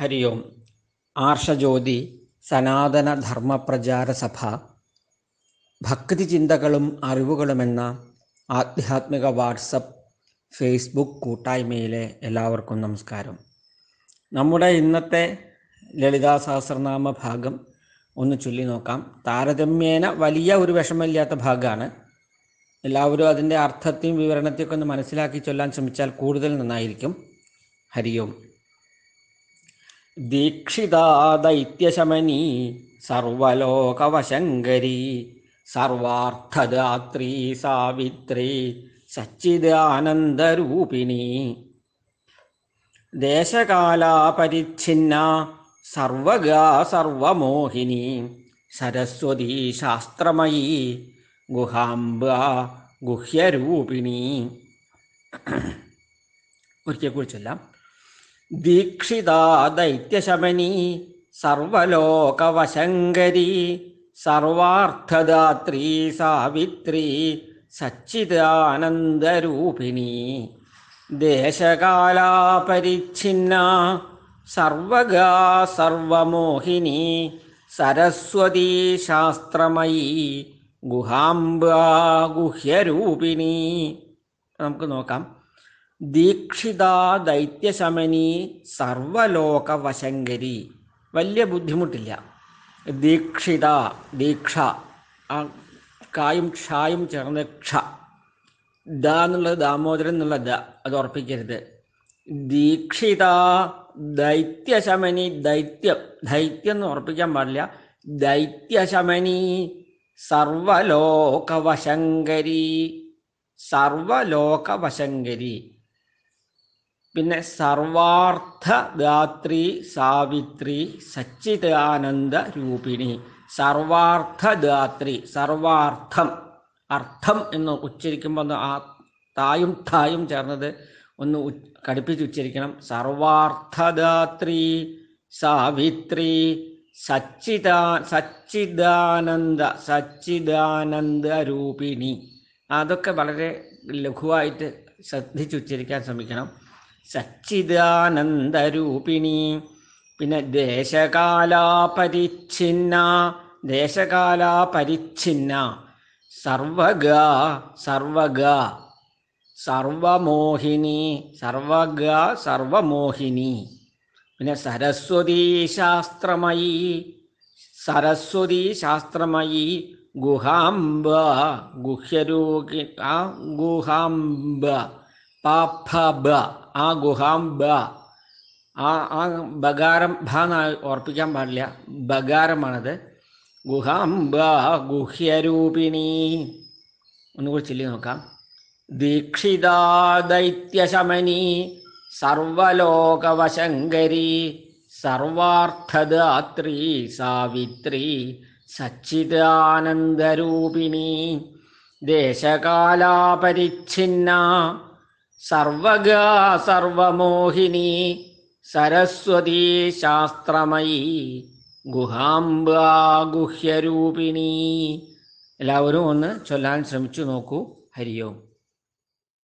ഹരി ഓം ആർഷജ്യോതി സനാതന സഭ ഭക്തി ചിന്തകളും അറിവുകളുമെന്ന ആധ്യാത്മിക വാട്സപ്പ് ഫേസ്ബുക്ക് കൂട്ടായ്മയിലെ എല്ലാവർക്കും നമസ്കാരം നമ്മുടെ ഇന്നത്തെ ലളിതാ സഹസ്രനാമ ഭാഗം ഒന്ന് ചൊല്ലി നോക്കാം താരതമ്യേന വലിയ ഒരു വിഷമമില്ലാത്ത ഭാഗമാണ് എല്ലാവരും അതിൻ്റെ അർത്ഥത്തെയും വിവരണത്തെയൊക്കെ ഒന്ന് മനസ്സിലാക്കി ചൊല്ലാൻ ശ്രമിച്ചാൽ കൂടുതൽ നന്നായിരിക്കും ഹരിയോം ദീക്ഷിതാ ദൈത്യശമനീ സർവലോകവശങ്കരി സർവാർത്ഥദാത്രീ സാവിത്രി സച്ചിദാനന്ദരൂപിണി ദേശകാലാപരിച്ഛിന്ന സർവഗാ സർവമോഹിനി സരസ്വതി ശാസ്ത്രമയി ഗുഹാംബ ഗുഹ്യരൂപിണി ഒരിക്കൽ കുറിച്ചെല്ലാം ദീക്ഷിതാ ദൈത്യശമനി സർവാർത്ഥദാത്രീ സർവാർത്ഥദാത്രി സാവിത്രി സച്ചിദാനന്ദരൂപിണി ദേശകാലാപരിച്ഛിന്ന സർവഗാ സർവമോഹിനി സരസ്വതീ ശാസ്ത്രമയി ഗുഹാംബാ ഗുഹ്യരൂപിണി നമുക്ക് നോക്കാം ദീക്ഷിതാ ദൈത്യശമനി സർവലോകവശങ്കരി വലിയ ബുദ്ധിമുട്ടില്ല ദീക്ഷിത ദീക്ഷ കായും ക്ഷായും ചേർന്ന് ക്ഷ ദ എന്നുള്ളത് ദാമോദരൻ എന്നുള്ള ദ അത് ഉറപ്പിക്കരുത് ദീക്ഷിത ദൈത്യശമനി ദൈത്യം ദൈത്യം എന്ന് ഉറപ്പിക്കാൻ പാടില്ല ദൈത്യശമനി സർവലോകവശങ്കരി സർവലോകവശങ്കരി പിന്നെ സർവാർത്ഥ ധാത്രി സാവിത്രി സച്ചിദാനന്ദ രൂപിണി സർവാർത്ഥ ധാത്രി സർവാർത്ഥം അർത്ഥം എന്ന് ഉച്ചരിക്കുമ്പോൾ ആ തായും തായും ചേർന്നത് ഒന്ന് കടുപ്പിച്ച് ഉച്ചരിക്കണം സർവാർത്ഥദാത്രി സാവിത്രി സച്ചിദാ സച്ചിദാനന്ദ സച്ചിദാനന്ദ രൂപിണി അതൊക്കെ വളരെ ലഘുവായിട്ട് ശ്രദ്ധിച്ചുച്ചരിക്കാൻ ശ്രമിക്കണം സച്ചിദാനന്ദരൂപിണി പിന്നെ ദേശകാലാപരിച്ഛിന്ന ദേശകാലാപരിച്ഛിന്ന സർവഗ സർവഗ സർവമോഹിനി സർവഗ സർവമോഹിനി പിന്നെ സരസ്വതി ശാസ്ത്രമയി സരസ്വതി ശാസ്ത്രമയി ഗുഹാംബ ഗുഹ്യരൂപി ആ ഗുഹാംബ പാഫ ആ ഗുഹാം ബ ആ ആ ബകാരം ഭ ഓർപ്പിക്കാൻ പാടില്ല ബകാരമാണത് ഗുഹാം ബ ഗുഹ്യരൂപിണി ഒന്നുകൂടി ചൊല്ലി നോക്കാം ദീക്ഷിതാ ദൈത്യശമനി സർവലോകവശങ്കരി സർവാർത്ഥദാത്രി സാവിത്രി സച്ചിദാനന്ദരൂപിണി ദേശകാലാപരിച്ഛിന്ന സർവഗ സർവമോഹിനി സരസ്വതീ ശാസ്ത്രമയി ഗുഹാംബാ ഗുഹ്യരൂപിണി എല്ലാവരും ഒന്ന് ചൊല്ലാൻ ശ്രമിച്ചു നോക്കൂ ഹരിയോം